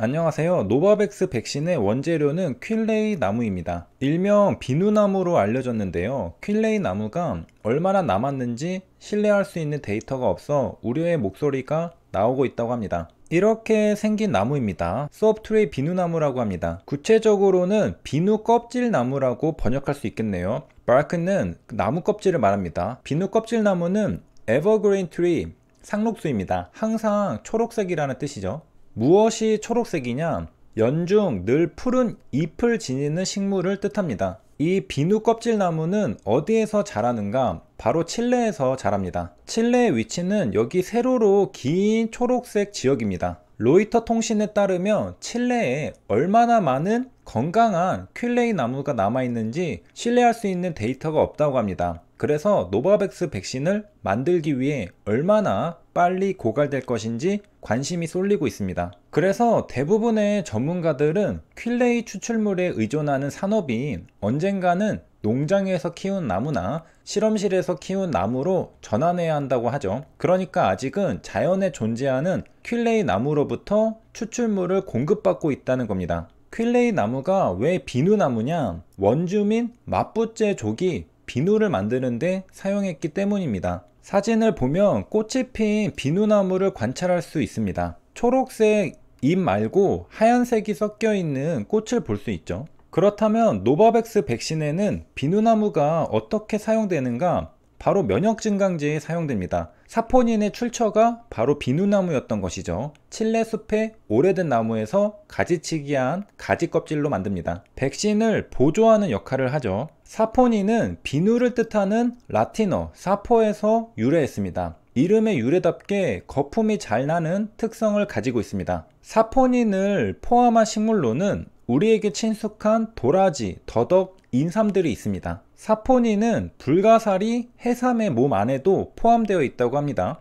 안녕하세요. 노바백스 백신의 원재료는 퀼레이 나무입니다. 일명 비누나무로 알려졌는데요. 퀼레이 나무가 얼마나 남았는지 신뢰할 수 있는 데이터가 없어 우려의 목소리가 나오고 있다고 합니다. 이렇게 생긴 나무입니다. 수업트레이 비누나무라고 합니다. 구체적으로는 비누 껍질 나무라고 번역할 수 있겠네요. 마 a r 는 나무 껍질을 말합니다. 비누 껍질 나무는 evergreen tree, 상록수입니다. 항상 초록색이라는 뜻이죠. 무엇이 초록색이냐? 연중 늘 푸른 잎을 지니는 식물을 뜻합니다. 이 비누 껍질 나무는 어디에서 자라는가? 바로 칠레에서 자랍니다. 칠레의 위치는 여기 세로로 긴 초록색 지역입니다. 로이터 통신에 따르면 칠레에 얼마나 많은 건강한 퀼레이 나무가 남아있는지 신뢰할 수 있는 데이터가 없다고 합니다. 그래서 노바백스 백신을 만들기 위해 얼마나 빨리 고갈될 것인지 관심이 쏠리고 있습니다. 그래서 대부분의 전문가들은 퀼레이 추출물에 의존하는 산업이 언젠가는 농장에서 키운 나무나 실험실에서 키운 나무로 전환해야 한다고 하죠. 그러니까 아직은 자연에 존재하는 퀼레이 나무로부터 추출물을 공급받고 있다는 겁니다. 퀼레이 나무가 왜 비누나무냐? 원주민 마푸체족이 비누를 만드는데 사용했기 때문입니다. 사진을 보면 꽃이 핀 비누나무를 관찰할 수 있습니다. 초록색 잎 말고 하얀색이 섞여 있는 꽃을 볼 수 있죠. 그렇다면 노바백스 백신에는 비누나무가 어떻게 사용되는가 바로 면역 증강제에 사용됩니다. 사포닌의 출처가 바로 비누나무였던 것이죠. 칠레 숲의 오래된 나무에서 가지치기한 가지 껍질로 만듭니다. 백신을 보조하는 역할을 하죠. 사포닌은 비누를 뜻하는 라틴어 사포에서 유래했습니다. 이름의 유래답게 거품이 잘 나는 특성을 가지고 있습니다. 사포닌을 포함한 식물로는 우리에게 친숙한 도라지, 더덕, 인삼들이 있습니다. 사포닌은 불가사리, 해삼의 몸 안에도 포함되어 있다고 합니다.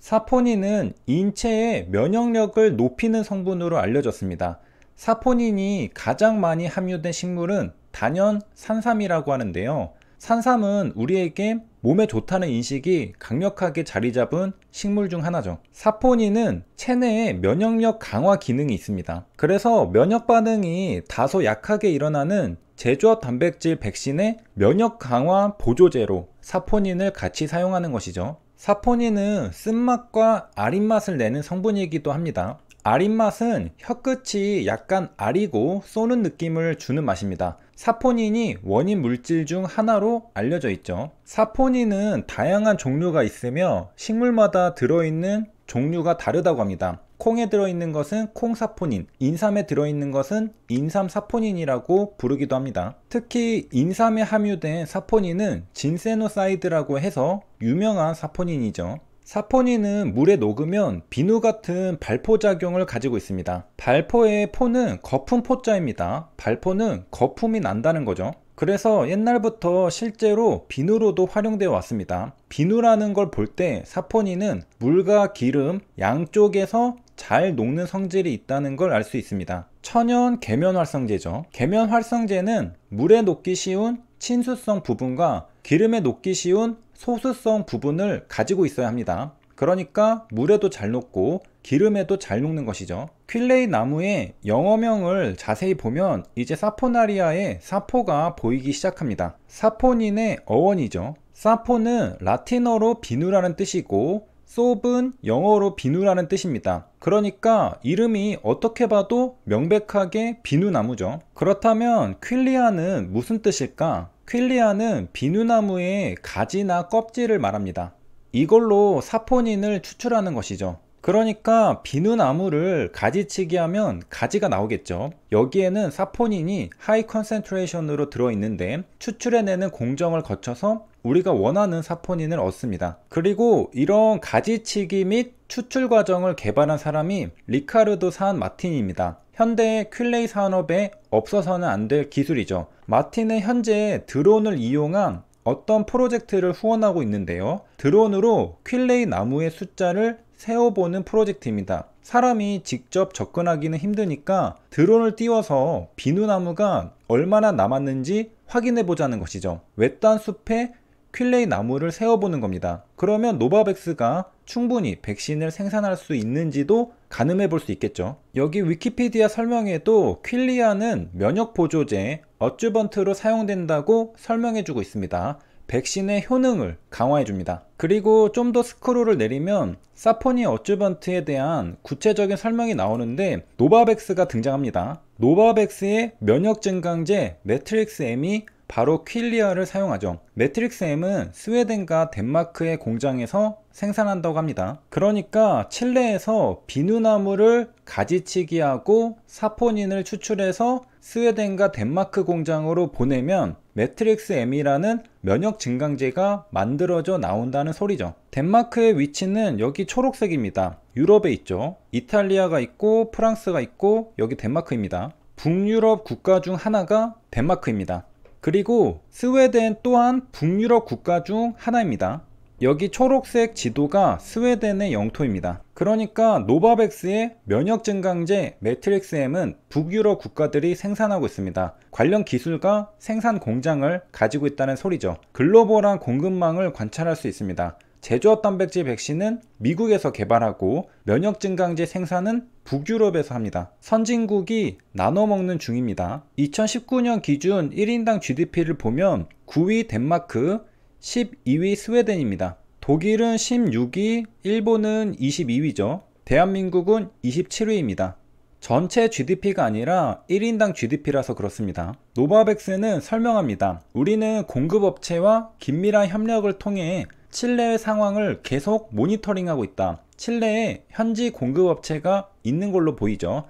사포닌은 인체의 면역력을 높이는 성분으로 알려졌습니다. 사포닌이 가장 많이 함유된 식물은 단연 산삼이라고 하는데요. 산삼은 우리에게 몸에 좋다는 인식이 강력하게 자리 잡은 식물 중 하나죠. 사포닌은 체내에 면역력 강화 기능이 있습니다. 그래서 면역 반응이 다소 약하게 일어나는 제조업 단백질 백신의 면역 강화 보조제로 사포닌을 같이 사용하는 것이죠. 사포닌은 쓴맛과 아린맛을 내는 성분이기도 합니다. 아린 맛은 혀끝이 약간 아리고 쏘는 느낌을 주는 맛입니다. 사포닌이 원인 물질 중 하나로 알려져 있죠. 사포닌은 다양한 종류가 있으며 식물마다 들어있는 종류가 다르다고 합니다. 콩에 들어있는 것은 콩사포닌, 인삼에 들어있는 것은 인삼사포닌이라고 부르기도 합니다. 특히 인삼에 함유된 사포닌은 진세노사이드라고 해서 유명한 사포닌이죠. 사포닌은 물에 녹으면 비누 같은 발포작용을 가지고 있습니다. 발포의 포는 거품 포자입니다. 발포는 거품이 난다는 거죠. 그래서 옛날부터 실제로 비누로도 활용되어 왔습니다. 비누라는 걸 볼 때 사포닌은 물과 기름 양쪽에서 잘 녹는 성질이 있다는 걸 알 수 있습니다. 천연 계면활성제죠. 계면활성제는 물에 녹기 쉬운 친수성 부분과 기름에 녹기 쉬운 소수성 부분을 가지고 있어야 합니다. 그러니까 물에도 잘 녹고 기름에도 잘 녹는 것이죠. 퀼레이 나무의 영어명을 자세히 보면 이제 사포나리아의 사포가 보이기 시작합니다. 사포닌의 어원이죠. 사포는 라틴어로 비누라는 뜻이고 솝은 영어로 비누라는 뜻입니다. 그러니까 이름이 어떻게 봐도 명백하게 비누나무죠. 그렇다면 퀼리아는 무슨 뜻일까? 퀼리아는 비누나무의 가지나 껍질을 말합니다. 이걸로 사포닌을 추출하는 것이죠. 그러니까 비누나무를 가지치기 하면 가지가 나오겠죠. 여기에는 사포닌이 하이 컨센트레이션으로 들어있는데 추출해내는 공정을 거쳐서 우리가 원하는 사포닌을 얻습니다. 그리고 이런 가지치기 및 추출 과정을 개발한 사람이 리카르도 산 마틴입니다. 현대의 퀼레이 산업의 없어서는 안 될 기술이죠. 마틴은 현재 드론을 이용한 어떤 프로젝트를 후원하고 있는데요. 드론으로 퀼레이 나무의 숫자를 세어보는 프로젝트입니다. 사람이 직접 접근하기는 힘드니까 드론을 띄워서 비누나무가 얼마나 남았는지 확인해 보자는 것이죠. 외딴 숲에 퀼레이 나무를 세어보는 겁니다. 그러면 노바백스가 충분히 백신을 생산할 수 있는지도 가늠해 볼 수 있겠죠. 여기 위키피디아 설명에도 퀼리아는 면역 보조제 어쭈번트로 사용된다고 설명해 주고 있습니다. 백신의 효능을 강화해 줍니다. 그리고 좀 더 스크롤을 내리면 사포니 어쭈번트에 대한 구체적인 설명이 나오는데 노바백스가 등장합니다. 노바백스의 면역 증강제 매트릭스 M이 바로 퀼리아를 사용하죠. 매트릭스 M은 스웨덴과 덴마크의 공장에서 생산한다고 합니다. 그러니까 칠레에서 비누나무를 가지치기하고 사포닌을 추출해서 스웨덴과 덴마크 공장으로 보내면 매트릭스 M이라는 면역 증강제가 만들어져 나온다는 소리죠. 덴마크의 위치는 여기 초록색입니다. 유럽에 있죠. 이탈리아가 있고 프랑스가 있고 여기 덴마크입니다. 북유럽 국가 중 하나가 덴마크입니다. 그리고 스웨덴 또한 북유럽 국가 중 하나입니다. 여기 초록색 지도가 스웨덴의 영토입니다. 그러니까 노바백스의 면역 증강제 매트릭스 M은 북유럽 국가들이 생산하고 있습니다. 관련 기술과 생산 공장을 가지고 있다는 소리죠. 글로벌한 공급망을 관찰할 수 있습니다. 제조업 단백질 백신은 미국에서 개발하고 면역 증강제 생산은 북유럽에서 합니다. 선진국이 나눠 먹는 중입니다. 2019년 기준 1인당 GDP를 보면 9위 덴마크, 12위 스웨덴입니다. 독일은 16위, 일본은 22위죠. 대한민국은 27위입니다. 전체 GDP가 아니라 1인당 GDP라서 그렇습니다. 노바백스는 설명합니다. 우리는 공급업체와 긴밀한 협력을 통해 칠레의 상황을 계속 모니터링하고 있다. 칠레에 현지 공급업체가 있는 걸로 보이죠.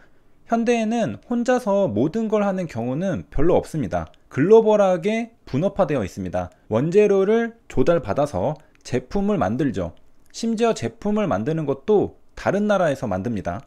현대에는 혼자서 모든 걸 하는 경우는 별로 없습니다. 글로벌하게 분업화되어 있습니다. 원재료를 조달받아서 제품을 만들죠. 심지어 제품을 만드는 것도 다른 나라에서 만듭니다.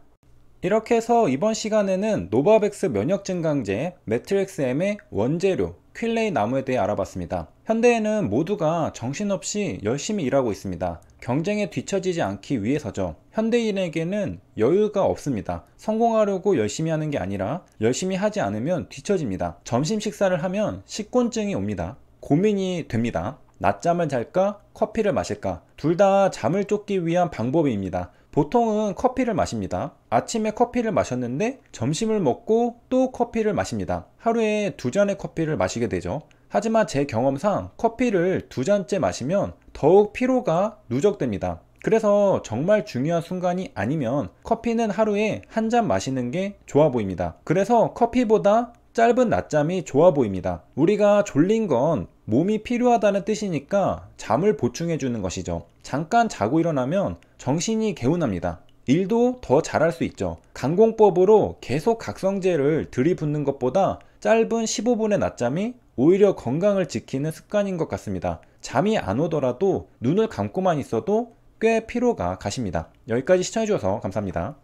이렇게 해서 이번 시간에는 노바백스 면역 증강제 매트릭스 M의 원재료 퀼레이 나무에 대해 알아봤습니다. 현대에는 모두가 정신없이 열심히 일하고 있습니다. 경쟁에 뒤처지지 않기 위해서죠. 현대인에게는 여유가 없습니다. 성공하려고 열심히 하는 게 아니라 열심히 하지 않으면 뒤처집니다. 점심 식사를 하면 식곤증이 옵니다. 고민이 됩니다. 낮잠을 잘까? 커피를 마실까? 둘 다 잠을 쫓기 위한 방법입니다. 보통은 커피를 마십니다. 아침에 커피를 마셨는데 점심을 먹고 또 커피를 마십니다. 하루에 두 잔의 커피를 마시게 되죠. 하지만 제 경험상 커피를 두 잔째 마시면 더욱 피로가 누적됩니다. 그래서 정말 중요한 순간이 아니면 커피는 하루에 한 잔 마시는 게 좋아 보입니다. 그래서 커피보다 짧은 낮잠이 좋아 보입니다. 우리가 졸린 건 몸이 필요하다는 뜻이니까 잠을 보충해 주는 것이죠. 잠깐 자고 일어나면 정신이 개운합니다. 일도 더 잘할 수 있죠. 강공법으로 계속 각성제를 들이붓는 것보다 짧은 15분의 낮잠이 오히려 건강을 지키는 습관인 것 같습니다. 잠이 안 오더라도 눈을 감고만 있어도 꽤 피로가 가십니다. 여기까지 시청해주셔서 감사합니다.